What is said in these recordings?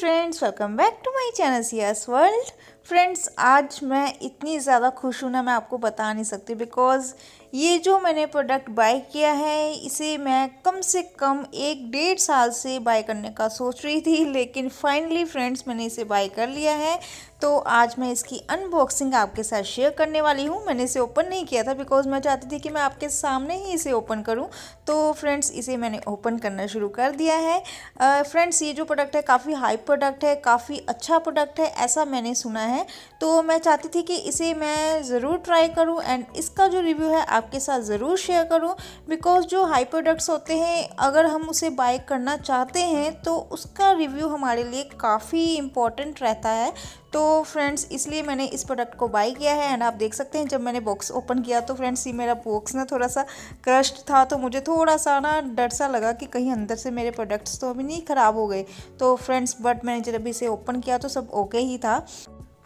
friends, welcome back to my channel CS World. Friends आज मैं इतनी ज़्यादा खुश हूँ ना मैं आपको बता नहीं सकती बिकॉज़ ये जो मैंने प्रोडक्ट बाय किया है इसे मैं कम से कम एक डेढ़ साल से बाय करने का सोच रही थी लेकिन फाइनली फ्रेंड्स मैंने इसे बाय कर लिया है तो आज मैं इसकी अनबॉक्सिंग आपके साथ शेयर करने वाली हूँ मैंने इसे ओपन नहीं किया था बिकॉज मैं चाहती थी कि मैं आपके सामने ही इसे ओपन करूँ तो फ्रेंड्स इसे मैंने ओपन करना शुरू कर दिया है फ्रेंड्स ये जो प्रोडक्ट है काफ़ी हाई प्रोडक्ट है काफ़ी अच्छा प्रोडक्ट है ऐसा मैंने सुना है है तो मैं चाहती थी कि इसे मैं ज़रूर ट्राई करूँ एंड इसका जो रिव्यू है आपके साथ ज़रूर शेयर करूँ बिकॉज जो हाई प्रोडक्ट्स होते हैं अगर हम उसे बाय करना चाहते हैं तो उसका रिव्यू हमारे लिए काफ़ी इम्पॉर्टेंट रहता है तो फ्रेंड्स इसलिए मैंने इस प्रोडक्ट को बाई किया है एंड आप देख सकते हैं जब मैंने बॉक्स ओपन किया तो फ्रेंड्स ये मेरा बॉक्स ना थोड़ा सा क्रश्ड था तो मुझे थोड़ा सा ना डर सा लगा कि कहीं अंदर से मेरे प्रोडक्ट्स तो अभी नहीं ख़राब हो गए तो फ्रेंड्स बट मैंने जब इसे ओपन किया तो सब ओके ही था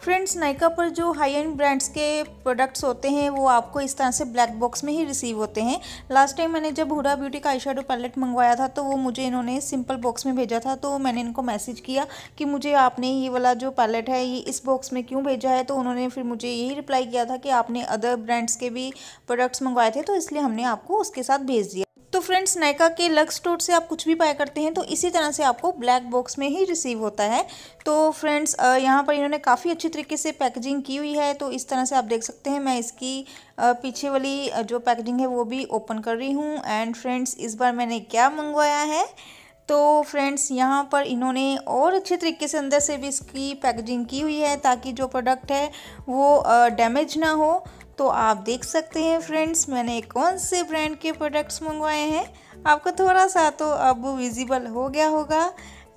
फ्रेंड्स नायका पर जो हाई एंड ब्रांड्स के प्रोडक्ट्स होते हैं वो आपको इस तरह से ब्लैक बॉक्स में ही रिसीव होते हैं लास्ट टाइम मैंने जब हुडा ब्यूटी का आई शेडो पैलेट मंगवाया था तो वो मुझे इन्होंने सिंपल बॉक्स में भेजा था तो मैंने इनको मैसेज किया कि मुझे आपने ये वाला जो पैलेट है ये इस बॉक्स में क्यों भेजा है तो उन्होंने फिर मुझे यही रिप्लाई किया था कि आपने अदर ब्रांड्स के भी प्रोडक्ट्स मंगवाए थे तो इसलिए हमने आपको उसके साथ भेज दिया तो फ्रेंड्स नायका के लग स्टोर से आप कुछ भी बाय करते हैं तो इसी तरह से आपको ब्लैक बॉक्स में ही रिसीव होता है तो फ्रेंड्स यहाँ पर इन्होंने काफ़ी अच्छी तरीके से पैकेजिंग की हुई है तो इस तरह से आप देख सकते हैं मैं इसकी पीछे वाली जो पैकेजिंग है वो भी ओपन कर रही हूँ एंड फ्रेंड्स इस बार मैंने क्या मंगवाया है तो फ्रेंड्स यहाँ पर इन्होंने और अच्छे तरीके से अंदर से भी इसकी पैकेजिंग की हुई है ताकि जो प्रोडक्ट है वो डैमेज ना हो तो आप देख सकते हैं फ्रेंड्स मैंने कौन से ब्रांड के प्रोडक्ट्स मंगवाए हैं आपको थोड़ा सा तो अब विजिबल हो गया होगा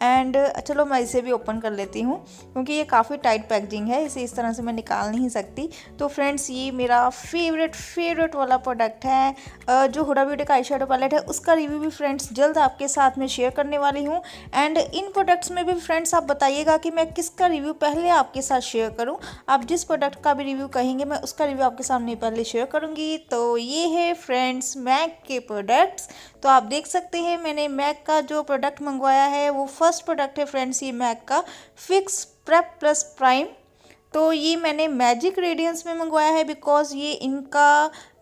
एंड uh, चलो मैं इसे भी ओपन कर लेती हूँ क्योंकि ये काफ़ी टाइट पैकेजिंग है इसे इस तरह से मैं निकाल नहीं सकती तो फ्रेंड्स ये मेरा फेवरेट फेवरेट वाला प्रोडक्ट है uh, जो हुडा ब्यूटी का आई पैलेट है उसका रिव्यू भी फ्रेंड्स जल्द आपके साथ में शेयर करने वाली हूँ एंड इन प्रोडक्ट्स में भी फ्रेंड्स आप बताइएगा कि मैं किसका रिव्यू पहले आपके साथ शेयर करूँ आप जिस प्रोडक्ट का भी रिव्यू कहेंगे मैं उसका रिव्यू आपके सामने पहले शेयर करूँगी तो ये है फ्रेंड्स मैक के प्रोडक्ट्स तो आप देख सकते हैं मैंने मैक का जो प्रोडक्ट मंगवाया है वो फर्स्ट प्रोडक्ट है फ्रेंड्स ये मैक का फिक्स प्रेप प्लस प्राइम तो ये मैंने मैजिक रेडियंस में मंगवाया है बिकॉज़ ये इनका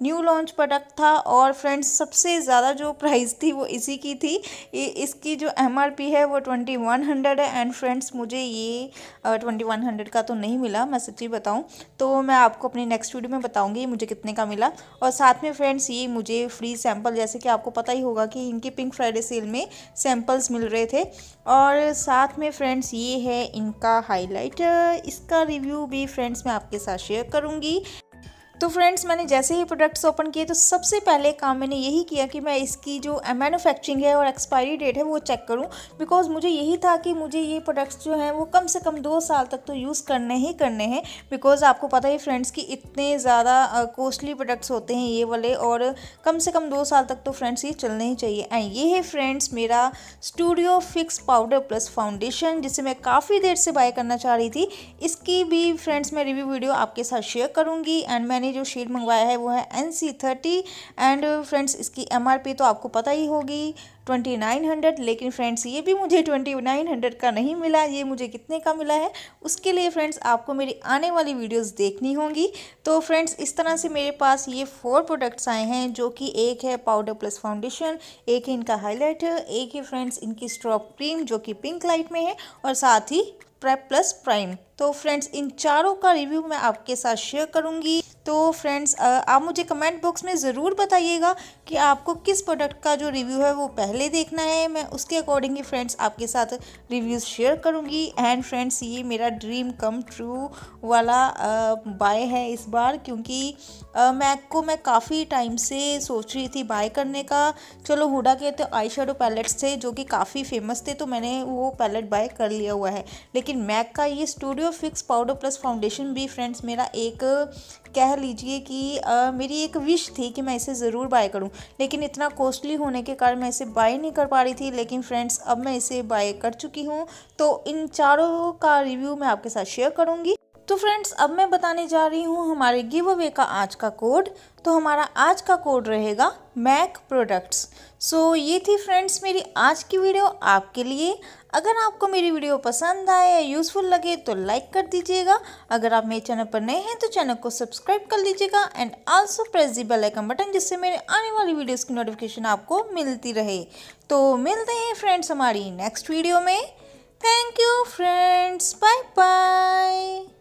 न्यू लॉन्च प्रोडक्ट था और फ्रेंड्स सबसे ज़्यादा जो प्राइस थी वो इसी की थी इसकी जो एम है वो ट्वेंटी वन हंड्रेड है एंड फ्रेंड्स मुझे ये ट्वेंटी वन हंड्रेड का तो नहीं मिला मैं सच्ची बताऊँ तो मैं आपको अपनी नेक्स्ट वीडियो में बताऊँगी मुझे कितने का मिला और साथ में फ्रेंड्स ये मुझे फ्री सैम्पल जैसे कि आपको पता ही होगा कि इनके पिंक फ्राइडे सेल में सैम्पल्स मिल रहे थे और साथ में फ्रेंड्स ये है इनका हाईलाइट इसका रिव्यू भी फ्रेंड्स मैं आपके साथ शेयर करूँगी तो फ्रेंड्स मैंने जैसे ही प्रोडक्ट्स ओपन किए तो सबसे पहले काम मैंने यही किया कि मैं इसकी जो मैनुफैक्चरिंग है और एक्सपायरी डेट है वो चेक करूँ बिकॉज मुझे यही था कि मुझे ये प्रोडक्ट्स जो हैं वो कम से कम दो साल तक तो यूज़ करने ही करने हैं बिकॉज आपको पता ही फ्रेंड्स कि इतने ज़्यादा कॉस्टली प्रोडक्ट्स होते हैं ये वाले और कम से कम दो साल तक तो फ्रेंड्स ये चलने ही चाहिए एंड ये है फ्रेंड्स मेरा studio fix powder plus foundation जिसे मैं काफ़ी देर से बाय करना चाह रही थी इसकी भी फ्रेंड्स मैं रिव्यू वीडियो आपके साथ शेयर करूँगी एंड मैंने जो शीट मंगवाया है वो है N C thirty and friends इसकी एम आर पी तो आपको पता ही होगी ट्वेंटी नाइन हंड्रेड लेकिन फ्रेंड्स ये भी मुझे ट्वेंटी नाइन हंड्रेड का नहीं मिला ये मुझे कितने का मिला है उसके लिए फ्रेंड्स आपको मेरी आने वाली वीडियोस देखनी होंगी तो फ्रेंड्स इस तरह से मेरे पास ये फोर प्रोडक्ट्स आए हैं जो कि एक है पाउडर प्लस फाउंडेशन एक है इनका हाईलाइटर एक है फ्रेंड्स इनकी स्ट्रॉप क्रीम जो कि पिंक लाइट में है और साथ ही प्रेप प्लस प्राइम तो फ्रेंड्स इन चारों का रिव्यू मैं आपके साथ शेयर करूंगी तो फ्रेंड्स आप मुझे कमेंट बॉक्स में ज़रूर बताइएगा कि आपको किस प्रोडक्ट का जो रिव्यू है वो पहले देखना है मैं उसके अकॉर्डिंग ही फ्रेंड्स आपके साथ रिव्यूज़ शेयर करूँगी एंड फ्रेंड्स ये मेरा ड्रीम कम ट्रू वाला बाय है इस बार क्योंकि मैक को मैं काफ़ी टाइम से सोच रही थी बाय करने का चलो हुडा के तो आई शेडो पैलेट्स थे जो कि काफ़ी फेमस थे तो मैंने वो पैलेट बाय कर लिया हुआ है लेकिन मैक का ये studio fix powder plus foundation भी फ्रेंड्स मेरा एक कह कह लीजिए कि आ, मेरी एक विश थी कि मैं इसे ज़रूर बाय करूं लेकिन इतना कॉस्टली होने के कारण मैं इसे बाय नहीं कर पा रही थी लेकिन फ्रेंड्स अब मैं इसे बाय कर चुकी हूं तो इन चारों का रिव्यू मैं आपके साथ शेयर करूंगी तो फ्रेंड्स अब मैं बताने जा रही हूँ हमारे गिव अवे का आज का कोड तो हमारा आज का कोड रहेगा मैक प्रोडक्ट्स सो ये थी फ्रेंड्स मेरी आज की वीडियो आपके लिए अगर आपको मेरी वीडियो पसंद आए या यूज़फुल लगे तो लाइक कर दीजिएगा अगर आप मेरे चैनल पर नए हैं तो चैनल को सब्सक्राइब कर लीजिएगा and also press the bell icon button जिससे मेरे आने वाली वीडियोज़ की नोटिफिकेशन आपको मिलती रहे तो मिलते हैं फ्रेंड्स हमारी नेक्स्ट वीडियो में thank you friends bye bye